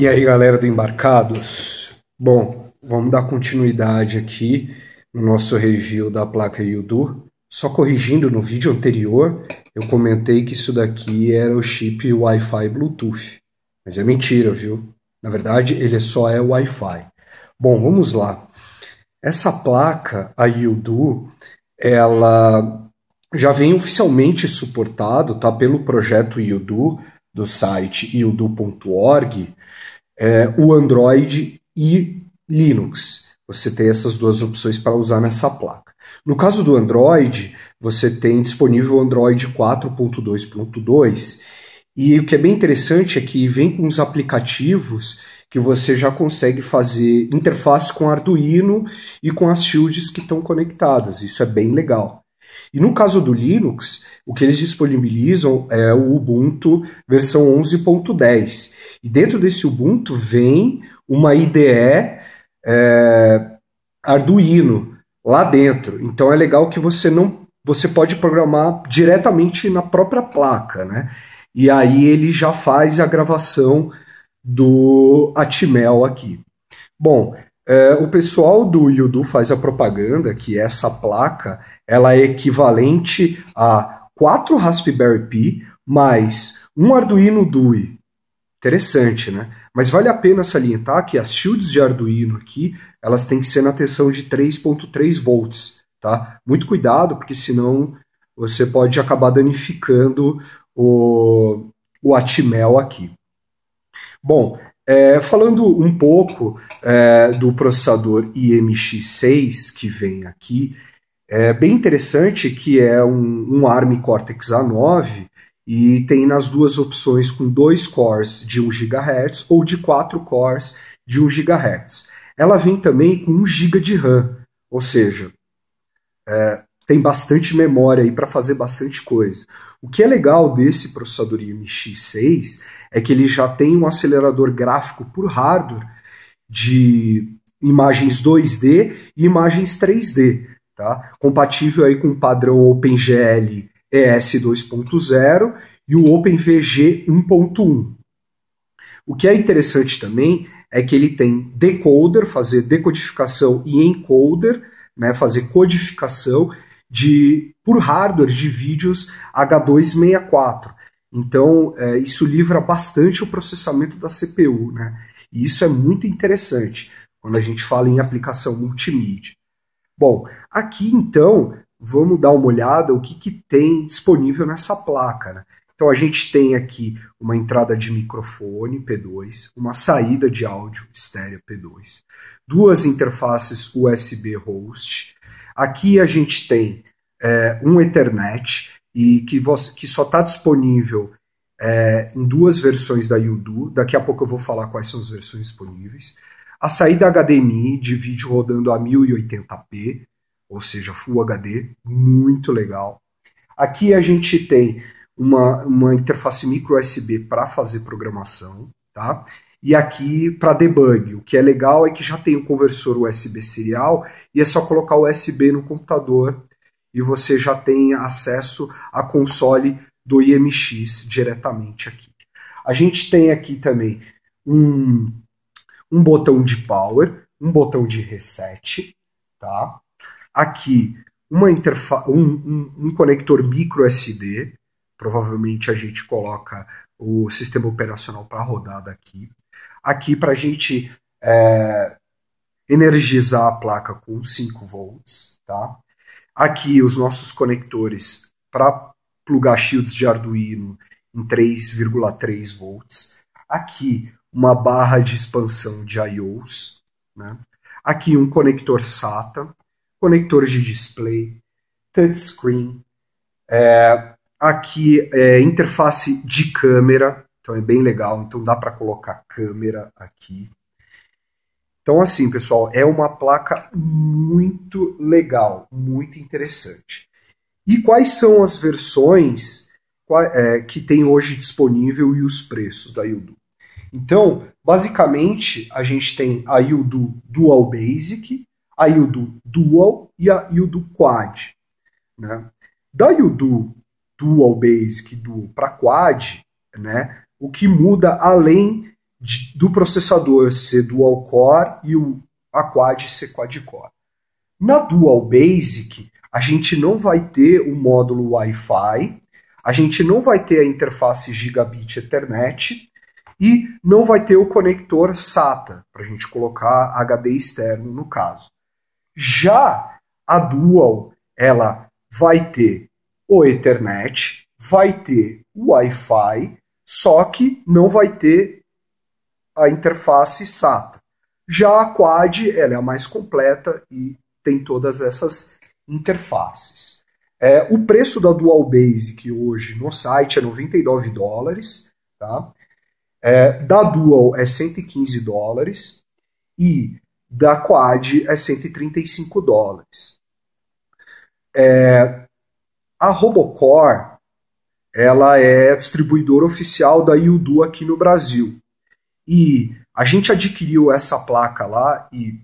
E aí, galera do Embarcados? Bom, vamos dar continuidade aqui no nosso review da placa Yudu. Só corrigindo, no vídeo anterior eu comentei que isso daqui era o chip Wi-Fi Bluetooth. Mas é mentira, viu? Na verdade, ele é só é Wi-Fi. Bom, vamos lá. Essa placa, a Yudu, ela já vem oficialmente suportado tá, pelo projeto Yudu do site e o do.org, é, o Android e Linux. Você tem essas duas opções para usar nessa placa. No caso do Android, você tem disponível o Android 4.2.2 e o que é bem interessante é que vem com os aplicativos que você já consegue fazer interface com Arduino e com as shields que estão conectadas. Isso é bem legal. E no caso do Linux, o que eles disponibilizam é o Ubuntu versão 11.10. E dentro desse Ubuntu vem uma IDE é, Arduino lá dentro. Então é legal que você não você pode programar diretamente na própria placa, né? E aí ele já faz a gravação do Atmel aqui. Bom, é, o pessoal do Yudu faz a propaganda que essa placa ela é equivalente a 4 Raspberry Pi mais um Arduino DUI. Interessante, né? Mas vale a pena salientar que as shields de Arduino aqui, elas têm que ser na tensão de 3.3 volts, tá? Muito cuidado, porque senão você pode acabar danificando o, o Atmel aqui. Bom, é, falando um pouco é, do processador IMX6 que vem aqui, é bem interessante que é um, um ARM Cortex A9 e tem nas duas opções com dois cores de 1 GHz ou de quatro cores de 1 GHz. Ela vem também com 1 GB de RAM, ou seja, é, tem bastante memória aí para fazer bastante coisa. O que é legal desse processador IMX6 é que ele já tem um acelerador gráfico por hardware de imagens 2D e imagens 3D, tá? Compatível aí com o padrão OpenGL ES 2.0 e o OpenVG 1.1. O que é interessante também é que ele tem decoder, fazer decodificação e encoder, né, fazer codificação de por hardware de vídeos H264. Então, é, isso livra bastante o processamento da CPU, né? E isso é muito interessante quando a gente fala em aplicação multimídia. Bom, aqui então, vamos dar uma olhada o que, que tem disponível nessa placa. Né? Então, a gente tem aqui uma entrada de microfone P2, uma saída de áudio estéreo P2, duas interfaces USB host, Aqui a gente tem é, um Ethernet e que, você, que só está disponível é, em duas versões da Yudu. Daqui a pouco eu vou falar quais são as versões disponíveis. A saída HDMI de vídeo rodando a 1080p, ou seja, Full HD, muito legal. Aqui a gente tem uma, uma interface micro USB para fazer programação, tá? e aqui para debug. O que é legal é que já tem o um conversor USB serial e é só colocar o USB no computador e você já tem acesso à console do IMX diretamente aqui. A gente tem aqui também um, um botão de power, um botão de reset, tá? Aqui uma interfa um, um, um conector micro SD, provavelmente a gente coloca o sistema operacional para rodar daqui aqui para a gente é, energizar a placa com 5 volts, tá? Aqui os nossos conectores para plugar shields de Arduino em 3,3 volts. Aqui uma barra de expansão de I/Os, né? Aqui um conector SATA, conector de display, touchscreen, é, aqui é, interface de câmera, então é bem legal. Então dá para colocar câmera aqui. Então assim, pessoal, é uma placa muito legal, muito interessante. E quais são as versões é, que tem hoje disponível e os preços da Yudu? Então, basicamente, a gente tem a Yudu Dual Basic, a Yudu Dual e a Yudu Quad. Né? Da Yudu Dual Basic Dual para Quad, né, o que muda além de, do processador ser dual core e o a quad ser quad core. Na Dual Basic, a gente não vai ter o módulo Wi-Fi, a gente não vai ter a interface gigabit Ethernet e não vai ter o conector SATA para a gente colocar HD externo no caso. Já a Dual, ela vai ter o Ethernet, vai ter o Wi-Fi só que não vai ter a interface SATA. Já a Quad ela é a mais completa e tem todas essas interfaces. É, o preço da Dual Basic hoje no site é 99 dólares, tá? É, da Dual é 115 dólares e da Quad é 135 dólares. É, a Robocore ela é distribuidora oficial da Yudu aqui no Brasil. E a gente adquiriu essa placa lá e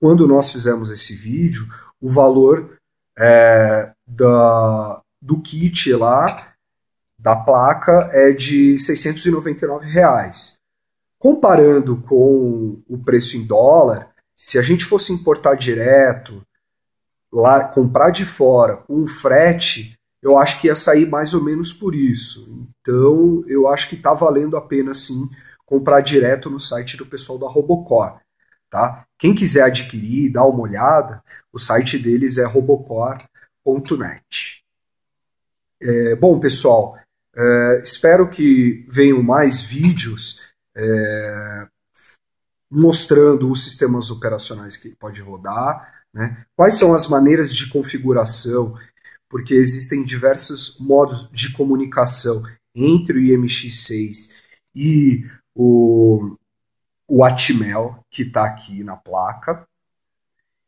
quando nós fizemos esse vídeo, o valor é, da, do kit lá, da placa, é de 699 reais. Comparando com o preço em dólar, se a gente fosse importar direto, lá comprar de fora com um frete, eu acho que ia sair mais ou menos por isso. Então, eu acho que está valendo a pena sim comprar direto no site do pessoal da Robocore, tá? Quem quiser adquirir e dar uma olhada, o site deles é robocore.net. É, bom, pessoal, é, espero que venham mais vídeos é, mostrando os sistemas operacionais que pode rodar, né? quais são as maneiras de configuração porque existem diversos modos de comunicação entre o IMX6 e o, o Atmel, que está aqui na placa,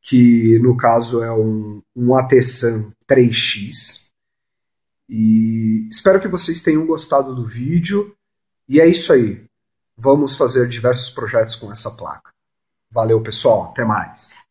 que no caso é um, um ATSAN 3X. E espero que vocês tenham gostado do vídeo. E é isso aí. Vamos fazer diversos projetos com essa placa. Valeu, pessoal. Até mais.